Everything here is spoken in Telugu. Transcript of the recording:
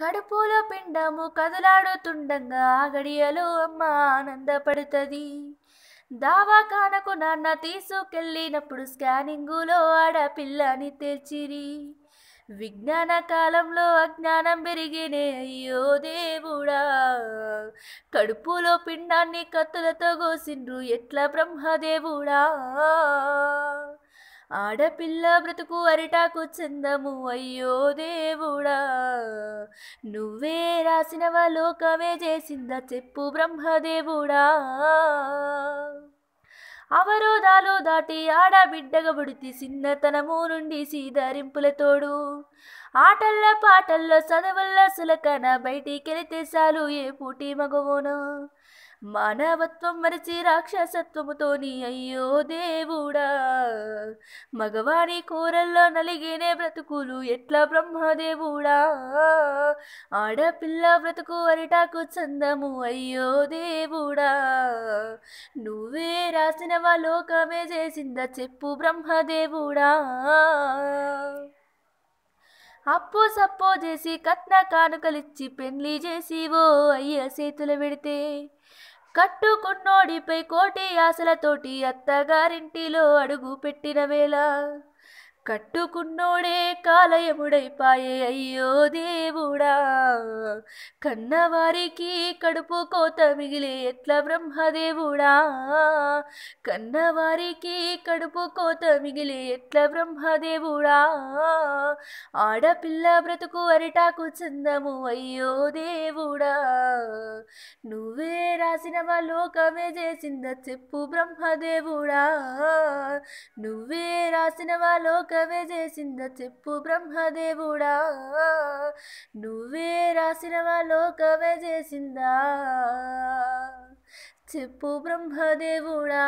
కడుపులో పిండము కదలాడుతుండగా గడియలో అమ్మ ఆనందపడుతుంది దావాఖానకు నాన్న తీసుకెళ్ళినప్పుడు స్కానింగులో ఆడపిల్లని తెచ్చిరి విజ్ఞాన కాలంలో అజ్ఞానం పెరిగినే అయ్యో దేవుడా కడుపులో పిండాన్ని కత్తులతో కోసిండ్రు ఎట్లా బ్రహ్మదేవుడా ఆడపిల్ల బ్రతుకు అరిటాకు చెందము అయ్యో దేవుడా నువ్వే రాసినవ లోకమే చేసిందా చెప్పు బ్రహ్మదేవుడా అవరోధాలు దాటి ఆడబిడ్డగా బుడితి చిన్నతనము నుండి సీదరింపులతోడు ఆటల్లో పాటల్లో చదవల్లో సులకన బయటికెళితే చాలు ఏ పూటి మగవోను మానవత్వం మరిచి రాక్షసత్వముతోని అయ్యో దేవుడా మగవాడి కూరల్లో నలిగినే బ్రతుకులు ఎట్లా బ్రహ్మదేవుడా ఆడపిల్ల బ్రతుకు అరిటాకు చందము అయ్యో దేవుడా నువ్వు రాసినవా లోకమే చేసిందా చెప్పు బ్రహ్మదేవుడా అప్పు సప్పో చేసి కత్న కానుకలిచ్చి పెళ్లి చేసి ఓ అయ్య చేతులు పెడితే కట్టుకున్నోడిపై కోటి ఆశలతోటి అత్తగారింటిలో అడుగు పెట్టిన వేళ కట్టుకున్నోడే కాలయముడైపాయే అయ్యో దేవుడా కన్నవారికి కడుపు కోత మిగిలే ఎట్లా బ్రహ్మదేవుడా కన్నవారికి కడుపు కోత మిగిలే ఎట్లా బ్రహ్మదేవుడా ఆడపిల్ల బ్రతుకు అరిటాకు చందము అయ్యో దేవుడా నువ్వే రాసిన లోకమే చేసింద చెప్పు బ్రహ్మదేవుడా నువ్వే రాసిన లోక కవే చేసింద చెప్పు బ్రహ్మదేవుడా నువ్వే రాసినవా కవే చేసిందా చెప్పు బ్రహ్మదేవుడా